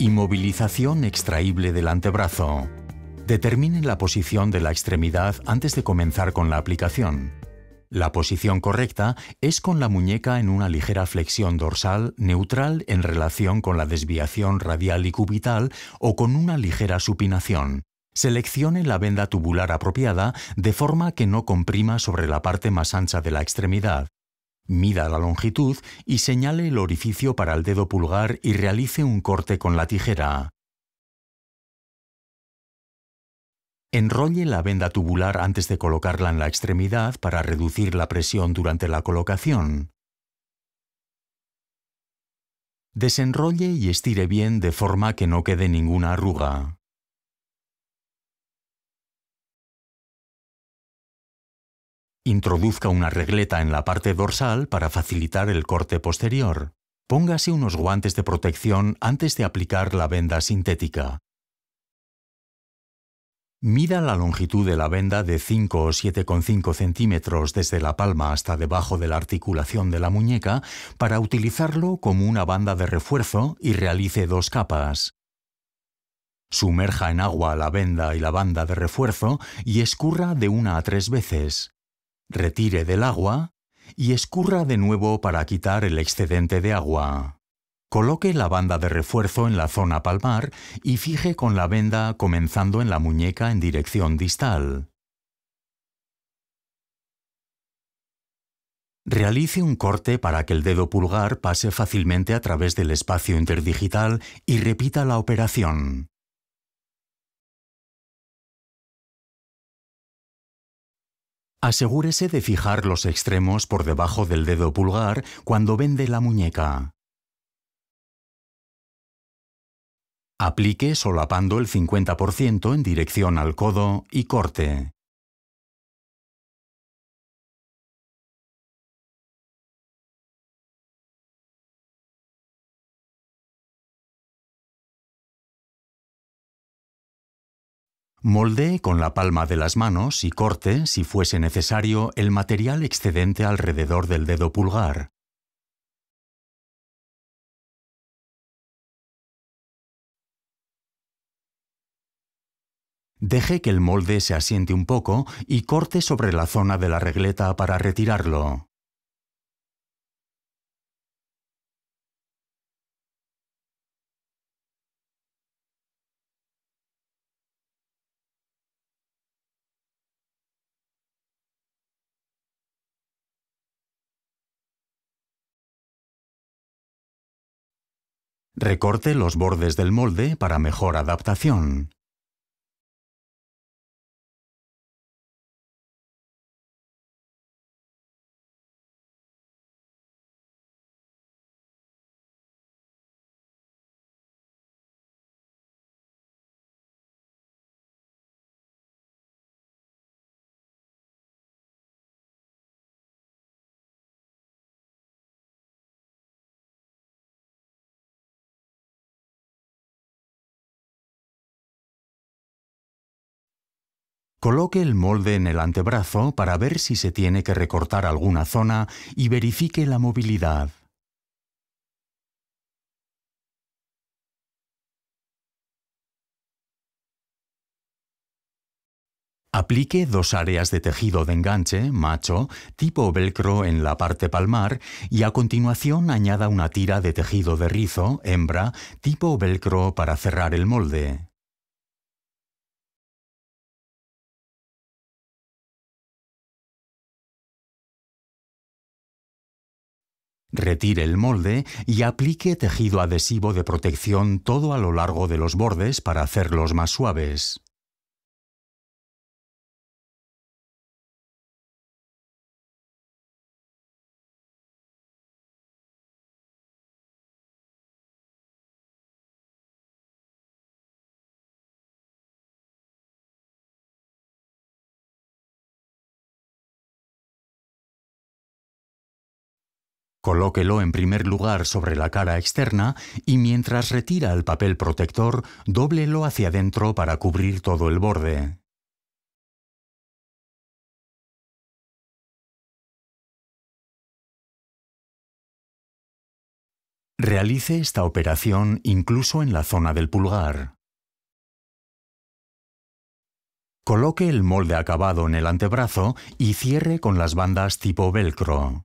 Inmovilización extraíble del antebrazo. Determinen la posición de la extremidad antes de comenzar con la aplicación. La posición correcta es con la muñeca en una ligera flexión dorsal neutral en relación con la desviación radial y cubital o con una ligera supinación. Seleccione la venda tubular apropiada de forma que no comprima sobre la parte más ancha de la extremidad mida la longitud y señale el orificio para el dedo pulgar y realice un corte con la tijera. Enrolle la venda tubular antes de colocarla en la extremidad para reducir la presión durante la colocación. Desenrolle y estire bien de forma que no quede ninguna arruga. Introduzca una regleta en la parte dorsal para facilitar el corte posterior. Póngase unos guantes de protección antes de aplicar la venda sintética. Mida la longitud de la venda de 5 o 7,5 centímetros desde la palma hasta debajo de la articulación de la muñeca para utilizarlo como una banda de refuerzo y realice dos capas. Sumerja en agua la venda y la banda de refuerzo y escurra de una a tres veces retire del agua y escurra de nuevo para quitar el excedente de agua. Coloque la banda de refuerzo en la zona palmar y fije con la venda comenzando en la muñeca en dirección distal. Realice un corte para que el dedo pulgar pase fácilmente a través del espacio interdigital y repita la operación. Asegúrese de fijar los extremos por debajo del dedo pulgar cuando vende la muñeca. Aplique solapando el 50% en dirección al codo y corte. Molde con la palma de las manos y corte, si fuese necesario, el material excedente alrededor del dedo pulgar. Deje que el molde se asiente un poco y corte sobre la zona de la regleta para retirarlo. Recorte los bordes del molde para mejor adaptación. Coloque el molde en el antebrazo para ver si se tiene que recortar alguna zona y verifique la movilidad. Aplique dos áreas de tejido de enganche, macho, tipo velcro en la parte palmar y a continuación añada una tira de tejido de rizo, hembra, tipo velcro para cerrar el molde. Retire el molde y aplique tejido adhesivo de protección todo a lo largo de los bordes para hacerlos más suaves. Colóquelo en primer lugar sobre la cara externa y mientras retira el papel protector, dóblelo hacia adentro para cubrir todo el borde. Realice esta operación incluso en la zona del pulgar. Coloque el molde acabado en el antebrazo y cierre con las bandas tipo velcro.